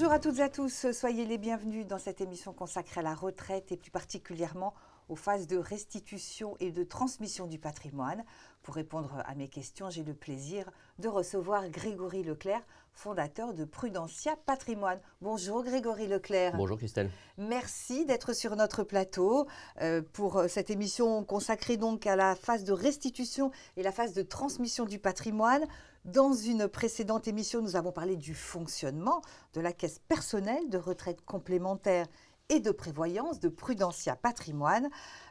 Bonjour à toutes et à tous, soyez les bienvenus dans cette émission consacrée à la retraite et plus particulièrement aux phases de restitution et de transmission du patrimoine. Pour répondre à mes questions, j'ai le plaisir de recevoir Grégory Leclerc, fondateur de Prudentia Patrimoine. Bonjour Grégory Leclerc. Bonjour Christelle. Merci d'être sur notre plateau euh, pour euh, cette émission consacrée donc à la phase de restitution et la phase de transmission du patrimoine. Dans une précédente émission, nous avons parlé du fonctionnement de la caisse personnelle de retraite complémentaire et de prévoyance de Prudentia Patrimoine.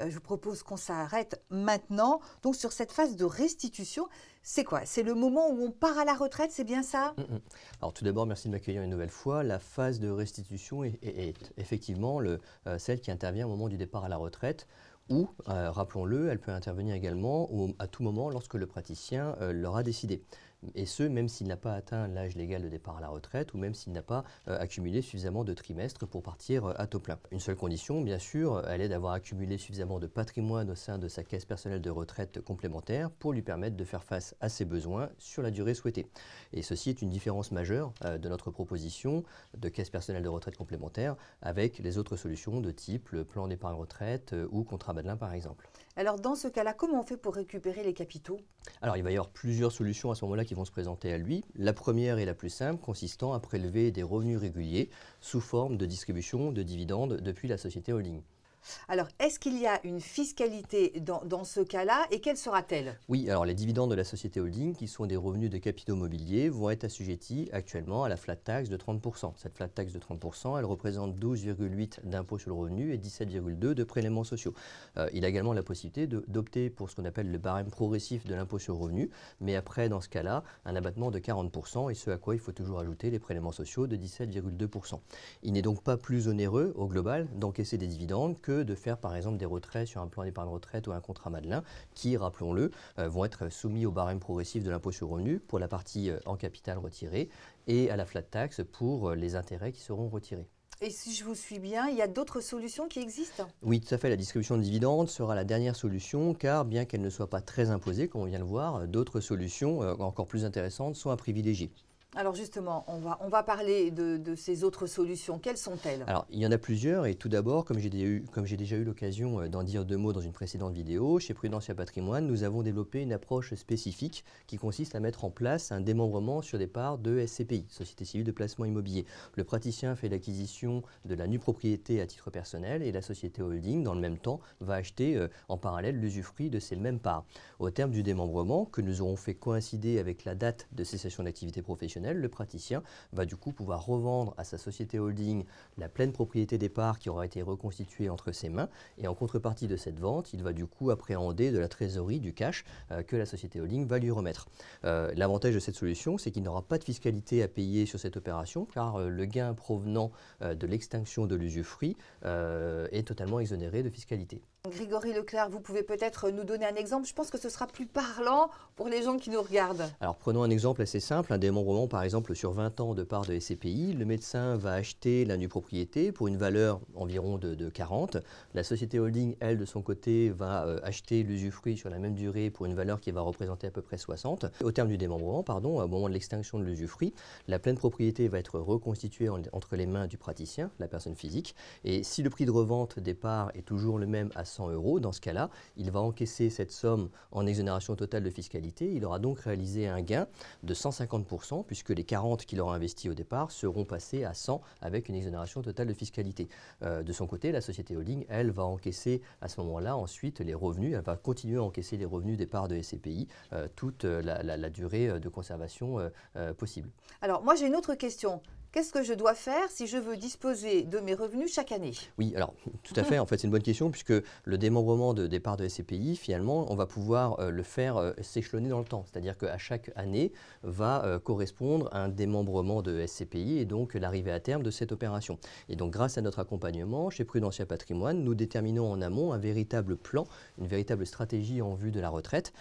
Euh, je vous propose qu'on s'arrête maintenant donc sur cette phase de restitution. C'est quoi C'est le moment où on part à la retraite, c'est bien ça mm, mm. Alors tout d'abord, merci de m'accueillir une nouvelle fois. La phase de restitution est, effectivement euh, celle qui intervient au moment du départ à la retraite ou, euh, rappelons-le, elle peut intervenir également à tout moment lorsque le praticien l'aura décidé et ce, même s'il n'a pas atteint l'âge légal de départ à la retraite ou même s'il n'a pas euh, accumulé suffisamment de trimestres pour partir euh, à taux plein. Une seule condition, bien sûr, euh, elle est d'avoir accumulé suffisamment de patrimoine au sein de sa caisse personnelle de retraite complémentaire pour lui permettre de faire face à ses besoins sur la durée souhaitée. Et ceci est une différence majeure de notre proposition de caisse personnelle de retraite complémentaire avec les autres solutions de type le plan d'épargne retraite ou contrat Madelin par exemple. Alors dans ce cas-là, comment on fait pour récupérer les capitaux Alors il va y avoir plusieurs solutions à ce moment-là qui vont se présenter à lui. La première et la plus simple consistant à prélever des revenus réguliers sous forme de distribution de dividendes depuis la société holding. Alors, est-ce qu'il y a une fiscalité dans, ce cas-là et quelle sera-t-elle Oui, alors les dividendes de la société holding, qui sont des revenus de capitaux mobiliers, vont être assujettis actuellement à la flat tax de 30%. Cette flat tax de 30%, elle représente 12,8 d'impôts sur le revenu et 17,2 de prélèvements sociaux. Euh, il a également la possibilité d'opter pour ce qu'on appelle le barème progressif de l'impôt sur le revenu, mais après, dans ce cas-là, un abattement de 40% et ce à quoi il faut toujours ajouter les prélèvements sociaux de 17,2%. Il n'est donc pas plus onéreux, au global, d'encaisser des dividendes que de faire par exemple des retraits sur un plan d'épargne retraite ou un contrat Madelin, qui, rappelons-le, euh, vont être soumis au barème progressif de l'impôt sur revenu pour la partie euh, en capital retirée et à la flat tax pour euh, les intérêts qui seront retirés. Et si je vous suis bien, il y a d'autres solutions qui existent Oui, tout à fait. La distribution de dividendes sera la dernière solution, car bien qu'elle ne soit pas très imposée, comme on vient de le voir, d'autres solutions encore plus intéressantes sont à privilégier. Alors justement, on va, on va parler de, ces autres solutions. Quelles sont-elles Alors, il y en a plusieurs et tout d'abord, comme j'ai déjà eu, l'occasion euh, d'en dire deux mots dans une précédente vidéo, chez Prudentia Patrimoine, nous avons développé une approche spécifique qui consiste à mettre en place un démembrement sur des parts de SCPI, Société Civile de Placement Immobilier. Le praticien fait l'acquisition de la nue propriété à titre personnel et la société holding, dans le même temps, va acheter euh, en parallèle l'usufruit de ces mêmes parts. Au terme du démembrement, que nous aurons fait coïncider avec la date de cessation d'activité professionnelle, le praticien va du coup pouvoir revendre à sa société holding la pleine propriété des parts qui aura été reconstituée entre ses mains. Et en contrepartie de cette vente, il va du coup appréhender de la trésorerie, du cash euh, que la société holding va lui remettre. Euh, l'avantage de cette solution, c'est qu'il n'aura pas de fiscalité à payer sur cette opération car euh, le gain provenant de l'extinction de l'usufruit est totalement exonéré de fiscalité. Grégory Leclerc, vous pouvez peut-être nous donner un exemple. Je pense que ce sera plus parlant pour les gens qui nous regardent. Alors prenons un exemple assez simple, un démembrement par exemple sur 20 ans de part de SCPI. Le médecin va acheter la nue propriété pour une valeur environ de, 40. La société holding, elle, de son côté, va euh, acheter l'usufruit sur la même durée pour une valeur qui va représenter à peu près 60. Au terme du démembrement, pardon, au moment de l'extinction de l'usufruit, la pleine propriété va être reconstituée entre les mains du praticien, la personne physique. Et si le prix de revente des parts est toujours le même à 100 euros. Dans ce cas-là, il va encaisser cette somme en exonération totale de fiscalité. Il aura donc réalisé un gain de 150%, puisque les 40 qu'il aura investis au départ seront passés à 100 avec une exonération totale de fiscalité. Euh, de son côté, la société holding, elle, va encaisser à ce moment-là ensuite les revenus. Elle va continuer à encaisser les revenus des parts de SCPI euh, toute euh, la, durée de conservation possible. Alors, moi, j'ai une autre question. Qu'est-ce que je dois faire si je veux disposer de mes revenus chaque année Oui, alors tout à fait, en fait c'est une bonne question puisque le démembrement de départ de SCPI, finalement, on va pouvoir euh, le faire euh, s'échelonner dans le temps. C'est-à-dire qu'à chaque année va euh, correspondre un démembrement de SCPI et donc l'arrivée à terme de cette opération. Et donc grâce à notre accompagnement chez Prudentia Patrimoine, nous déterminons en amont un véritable plan, une véritable stratégie en vue de la retraite.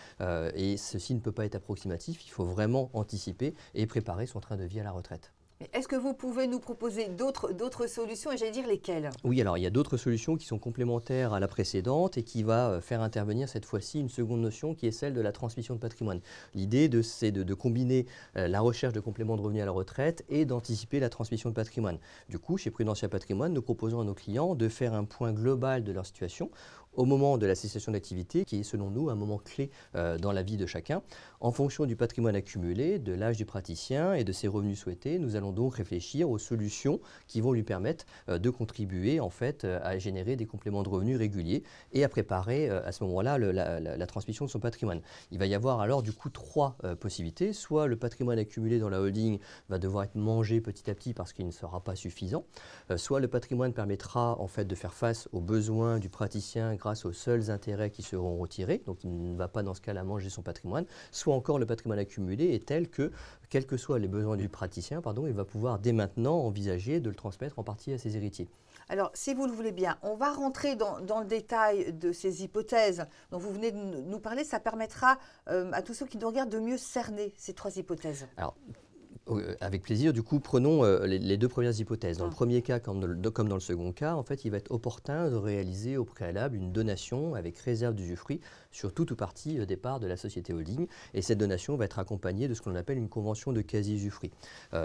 et ceci ne peut pas être approximatif, il faut vraiment anticiper et préparer son train de vie à la retraite. Est-ce que vous pouvez nous proposer d'autres solutions et j'allais dire lesquelles Oui, alors il y a d'autres solutions qui sont complémentaires à la précédente et qui va euh, faire intervenir cette fois-ci une seconde notion qui est celle de la transmission de patrimoine. L'idée, c'est de, combiner euh, la recherche de compléments de revenus à la retraite et d'anticiper la transmission de patrimoine. Du coup, chez Prudentia Patrimoine, nous proposons à nos clients de faire un point global de leur situation au moment de la cessation d'activité, qui est selon nous un moment clé euh, dans la vie de chacun. En fonction du patrimoine accumulé, de l'âge du praticien et de ses revenus souhaités, nous allons donc réfléchir aux solutions qui vont lui permettre euh, de contribuer en fait euh, à générer des compléments de revenus réguliers et à préparer à ce moment-là la, transmission de son patrimoine. Il va y avoir alors du coup trois possibilités. Soit le patrimoine accumulé dans la holding va devoir être mangé petit à petit parce qu'il ne sera pas suffisant, soit le patrimoine permettra en fait de faire face aux besoins du praticien grâce aux seuls intérêts qui seront retirés, donc il ne va pas dans ce cas-là manger son patrimoine, soit encore le patrimoine accumulé est tel que, quels que soient les besoins du praticien, pardon, il va pouvoir dès maintenant envisager de le transmettre en partie à ses héritiers. Alors, si vous le voulez bien, on va rentrer dans, le détail de ces hypothèses dont vous venez de nous parler. Ça permettra euh, à tous ceux qui nous regardent de mieux cerner ces trois hypothèses. Alors, Oh, euh, avec plaisir. Du coup, prenons euh, les, deux premières hypothèses. Dans le ah. premier cas, comme dans le, second cas, en fait, il va être opportun de réaliser au préalable une donation avec réserve d'usufruit sur toute ou partie au euh, des parts de la société holding. Et cette donation va être accompagnée de ce qu'on appelle une convention de quasi-usufruit.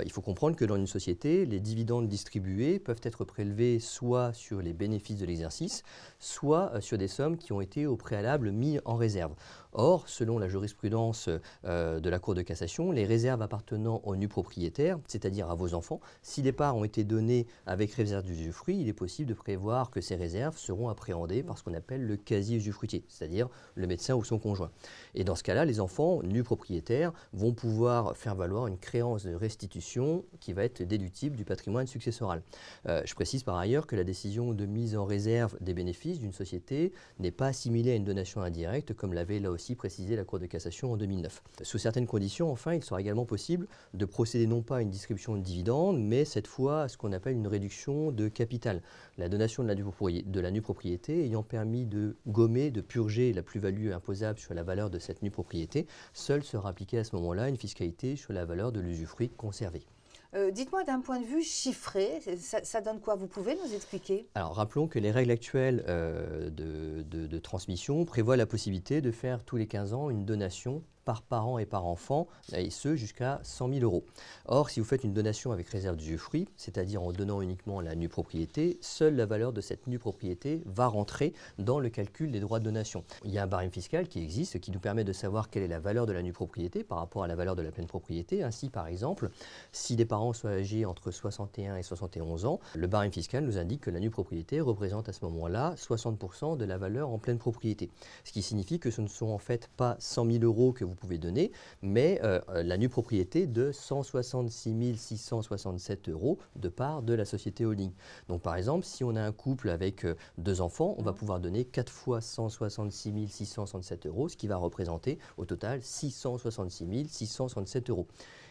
il faut comprendre que dans une société, les dividendes distribués peuvent être prélevés soit sur les bénéfices de l'exercice, soit sur des sommes qui ont été au préalable mises en réserve. Or, selon la jurisprudence euh, de la Cour de cassation, les réserves appartenant aux nus propriétaires, c'est-à-dire à vos enfants, si les parts ont été données avec réserve d'usufruit, il est possible de prévoir que ces réserves seront appréhendées par ce qu'on appelle le quasi-usufruitier, c'est-à-dire le médecin ou son conjoint. Et dans ce cas-là, les enfants nus propriétaires vont pouvoir faire valoir une créance de restitution qui va être déductible du patrimoine successoral. Euh, je précise par ailleurs que la décision de mise en réserve des bénéfices d'une société n'est pas assimilée à une donation indirecte comme l'avait là aussi aussi précisé la Cour de cassation en 2009. Sous certaines conditions, enfin, il sera également possible de procéder non pas à une distribution de dividendes, mais cette fois à ce qu'on appelle une réduction de capital. La donation de la nue propriété ayant permis de gommer, de purger la plus-value imposable sur la valeur de cette nue propriété, seule sera appliquée à ce moment-là une fiscalité sur la valeur de l'usufruit conservé. Euh, dites-moi d'un point de vue chiffré, ça, donne quoi Vous pouvez nous expliquer Alors rappelons que les règles actuelles euh, de, de, transmission prévoient la possibilité de faire tous les 15 ans une donation par parent et par enfant, et ce jusqu'à 100 000 euros. Or, si vous faites une donation avec réserve fruit, c'est-à-dire en donnant uniquement la nue propriété, seule la valeur de cette nue propriété va rentrer dans le calcul des droits de donation. Il y a un barème fiscal qui existe qui nous permet de savoir quelle est la valeur de la nue propriété par rapport à la valeur de la pleine propriété. Ainsi, par exemple, si des parents sont âgés entre 61 et 71 ans, le barème fiscal nous indique que la nue propriété représente à ce moment-là 60% de la valeur en pleine propriété. Ce qui signifie que ce ne sont en fait pas 100 000 euros que vous vous pouvez donner, mais euh, euh, la nue propriété de 166 667 euros de part de la société holding. Donc par exemple, si on a un couple avec euh, deux enfants, on va mmh. pouvoir donner 4 fois 166 667 euros, ce qui va représenter au total 666 667 euros.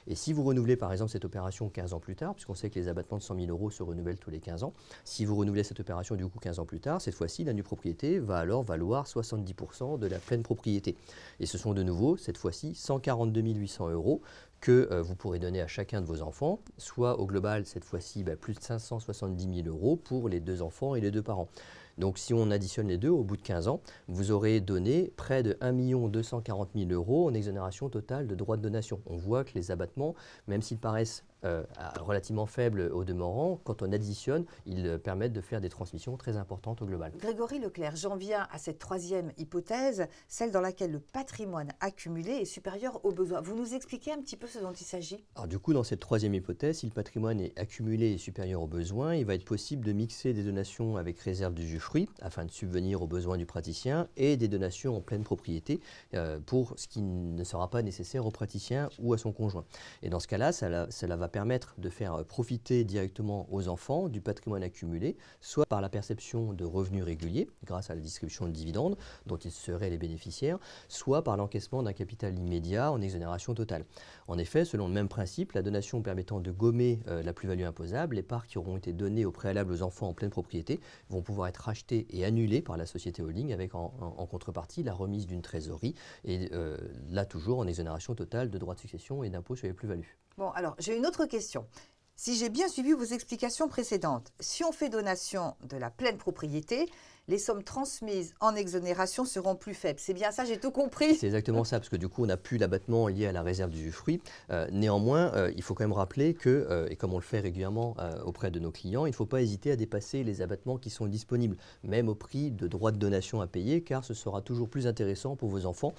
Et si vous renouvelez par exemple cette opération 15 ans plus tard, puisqu'on sait que les abattements de 100 000 euros se renouvellent tous les 15 ans, si vous renouvelez cette opération du coup 15 ans plus tard, cette fois-ci, la nue propriété va alors valoir 70% de la pleine propriété. Et ce sont de nouveau, cette fois-ci, 142 800 euros que euh, vous pourrez donner à chacun de vos enfants, soit au global, cette fois-ci, bah, plus de 570 000 euros pour les deux enfants et les deux parents. Donc si on additionne les deux, au bout de 15 ans, vous aurez donné près de 1 240 000 euros en exonération totale de droits de donation. On voit que les abattements, même s'ils paraissent euh, relativement faibles au demeurant, quand on additionne, ils euh, permettent de faire des transmissions très importantes au global. Grégory Leclerc, j'en viens à cette troisième hypothèse, celle dans laquelle le patrimoine accumulé est supérieur aux besoins. Vous nous expliquez un petit peu ce dont il s'agit Alors du coup, dans cette troisième hypothèse, si le patrimoine est accumulé et supérieur aux besoins, il va être possible de mixer des donations avec réserve du jus fruit afin de subvenir aux besoins du praticien et des donations en pleine propriété euh, pour ce qui ne sera pas nécessaire au praticien ou à son conjoint. Et dans ce cas-là, ça cela va permettre de faire profiter directement aux enfants du patrimoine accumulé, soit par la perception de revenus réguliers grâce à la distribution de dividendes dont ils seraient les bénéficiaires, soit par l'encaissement d'un capital immédiat en exonération totale. En effet, selon le même principe, la donation permettant de gommer euh, la plus-value imposable, les parts qui auront été données au préalable aux enfants en pleine propriété vont pouvoir être rachetées et annulées par la société holding avec en, contrepartie la remise d'une trésorerie et euh, là toujours en exonération totale de droits de succession et d'impôts sur les plus-values. Bon, alors, j'ai une autre question. Si j'ai bien suivi vos explications précédentes, si on fait donation de la pleine propriété, les sommes transmises en exonération seront plus faibles. C'est bien ça, j'ai tout compris. C'est exactement ça, parce que du coup, on n'a plus l'abattement lié à la réserve du fruit. Euh, néanmoins, euh, il faut quand même rappeler que, euh, et comme on le fait régulièrement auprès de nos clients, il ne faut pas hésiter à dépasser les abattements qui sont disponibles, même au prix de droits de donation à payer, car ce sera toujours plus intéressant pour vos enfants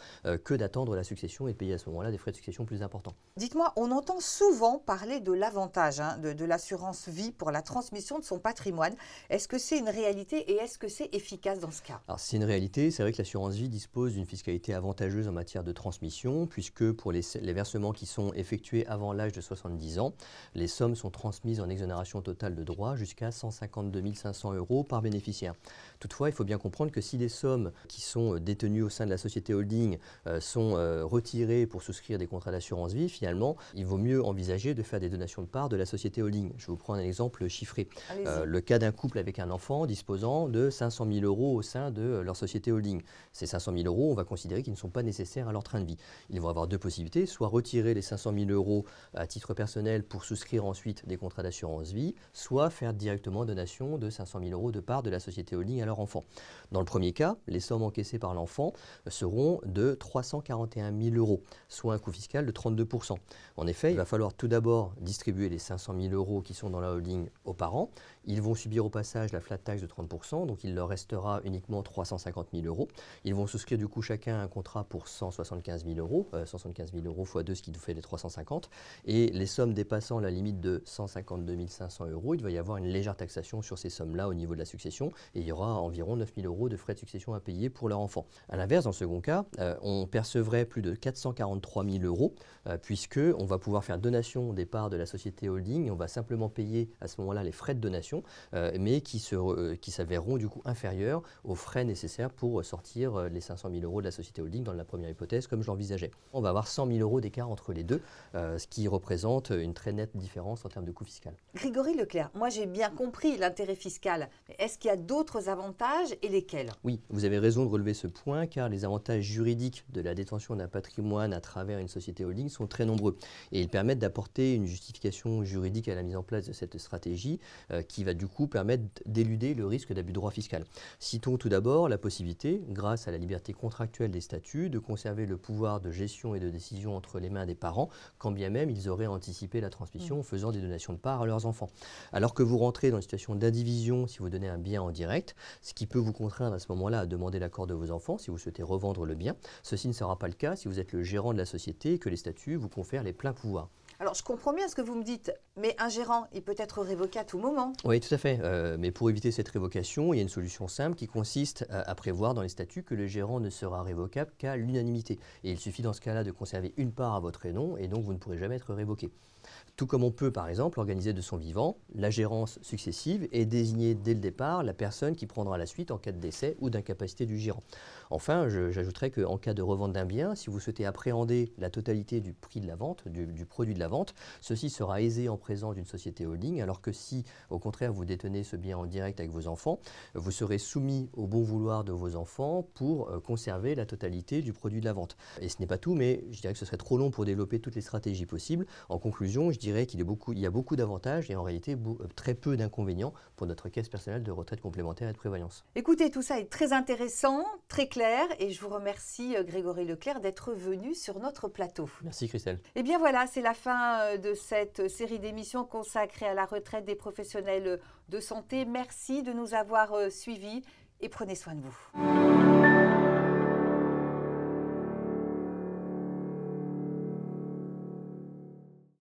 que d'attendre la succession et de payer à ce moment-là des frais de succession plus importants. Dites-moi, on entend souvent parler de l'avantage hein, de l'assurance vie pour la transmission de son patrimoine. Est-ce que c'est une réalité et est-ce que c'est efficace dans ce cas c'est une réalité, c'est vrai que l'assurance vie dispose d'une fiscalité avantageuse en matière de transmission, puisque pour les, versements qui sont effectués avant l'âge de 70 ans, les sommes sont transmises en exonération totale de droits jusqu'à 152 500 euros par bénéficiaire. Toutefois, il faut bien comprendre que si les sommes qui sont euh, détenues au sein de la société holding euh, sont euh, retirées pour souscrire des contrats d'assurance vie, finalement, il vaut mieux envisager de faire des donations de parts de la société holding. Je vous prends un exemple chiffré. le cas d'un couple avec un enfant disposant de 500 500 000 euros au sein de euh, leur société holding. Ces 500 000 euros, on va considérer qu'ils ne sont pas nécessaires à leur train de vie. Ils vont avoir deux possibilités, soit retirer les 500 000 euros à titre personnel pour souscrire ensuite des contrats d'assurance vie, soit faire directement donation de 500 000 euros de part de la société holding à leur enfant. Dans le premier cas, les sommes encaissées par l'enfant seront de 341 000 euros, soit un coût fiscal de 32 En effet, il va falloir tout d'abord distribuer les 500 000 euros qui sont dans la holding aux parents, ils vont subir au passage la flat tax de 30%, donc il leur restera uniquement 350 000 euros. Ils vont souscrire du coup chacun un contrat pour 175 000 euros, 175 euh, 000 euros x 2, ce qui nous fait les 350. Et les sommes dépassant la limite de 152 500 euros, il va y avoir une légère taxation sur ces sommes-là au niveau de la succession, et il y aura environ 9 000 euros de frais de succession à payer pour leur enfant. A l'inverse, dans le second cas, euh, on percevrait plus de 443 000 euros, puisqu'on euh, puisque va pouvoir faire donation des parts de la société holding, on va simplement payer à ce moment-là les frais de donation euh, mais qui euh, s'avéreront qui du coup inférieurs aux frais nécessaires pour sortir euh, les 500 000 euros de la société holding dans la première hypothèse, comme je l'envisageais. On va avoir 100 000 euros d'écart entre les deux, ce qui représente une très nette différence en termes de coût fiscal. Grégory Leclerc, moi j'ai bien compris l'intérêt fiscal, mais est-ce qu'il y a d'autres avantages et lesquels Oui, vous avez raison de relever ce point, car les avantages juridiques de la détention d'un patrimoine à travers une société holding sont très nombreux, et ils permettent d'apporter une justification juridique à la mise en place de cette stratégie qui va du coup permettre d'éluder le risque d'abus de droit fiscal. Citons tout d'abord la possibilité, grâce à la liberté contractuelle des statuts, de conserver le pouvoir de gestion et de décision entre les mains des parents, quand bien même ils auraient anticipé la transmission en mm. faisant des donations de part à leurs enfants. Alors que vous rentrez dans une situation d'indivision si vous donnez un bien en direct, ce qui peut vous contraindre à ce moment-là à demander l'accord de vos enfants si vous souhaitez revendre le bien. Ceci ne sera pas le cas si vous êtes le gérant de la société et que les statuts vous confèrent les pleins pouvoirs. Alors, je comprends bien ce que vous me dites, mais un gérant, il peut être révoqué à tout moment. Oui, tout à fait. Euh, mais pour éviter cette révocation, il y a une solution simple qui consiste à, à prévoir dans les statuts que le gérant ne sera révocable qu'à l'unanimité. Et il suffit dans ce cas-là de conserver une part à votre nom et donc vous ne pourrez jamais être révoqué. Tout comme on peut, par exemple, organiser de son vivant la gérance successive et désigner dès le départ la personne qui prendra la suite en cas de décès ou d'incapacité du gérant. Enfin, j'ajouterais qu'en cas de revente d'un bien, si vous souhaitez appréhender la totalité du prix de la vente, du, produit de la vente, ceci sera aisé en présence d'une société holding, alors que si, au contraire, vous détenez ce bien en direct avec vos enfants, vous serez soumis au bon vouloir de vos enfants pour euh, conserver la totalité du produit de la vente. Et ce n'est pas tout, mais je dirais que ce serait trop long pour développer toutes les stratégies possibles. En conclusion, dirais qu'il y a beaucoup d'avantages et en réalité euh, très peu d'inconvénients pour notre caisse personnelle de retraite complémentaire et de prévoyance. Écoutez, tout ça est très intéressant, très clair et je vous remercie euh, Grégory Leclerc d'être venu sur notre plateau. Merci Christelle. Et eh bien voilà, c'est la fin euh, de cette série d'émissions consacrée à la retraite des professionnels de santé. Merci de nous avoir suivis et prenez soin de vous.